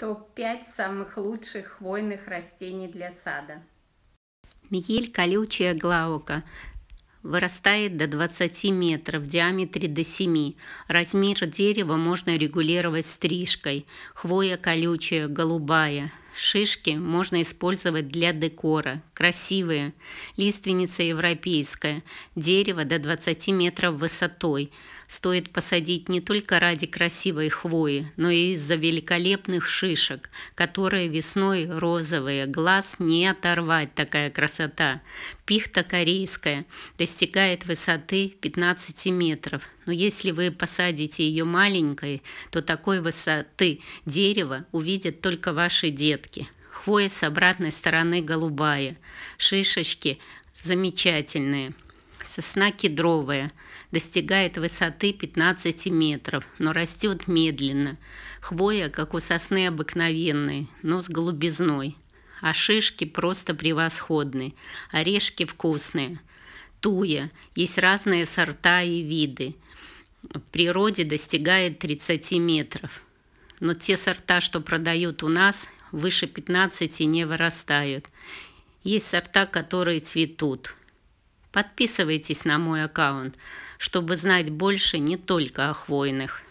Топ-5 самых лучших хвойных растений для сада. Мигель колючая глаука вырастает до 20 метров в диаметре до 7. Размер дерева можно регулировать стрижкой. Хвоя колючая, голубая, Шишки можно использовать для декора. Красивые. Лиственница европейская. Дерево до 20 метров высотой. Стоит посадить не только ради красивой хвои, но и из-за великолепных шишек, которые весной розовые. Глаз не оторвать такая красота. Пихта корейская достигает высоты 15 метров. Но если вы посадите ее маленькой, то такой высоты дерево увидят только ваши детки. Хвоя с обратной стороны голубая, шишечки замечательные. Сосна кедровая достигает высоты 15 метров, но растет медленно. Хвоя, как у сосны обыкновенной, но с голубизной. А шишки просто превосходные, орешки вкусные туя. Есть разные сорта и виды. В природе достигает 30 метров. Но те сорта, что продают у нас, выше 15 не вырастают. Есть сорта, которые цветут. Подписывайтесь на мой аккаунт, чтобы знать больше не только о хвойных.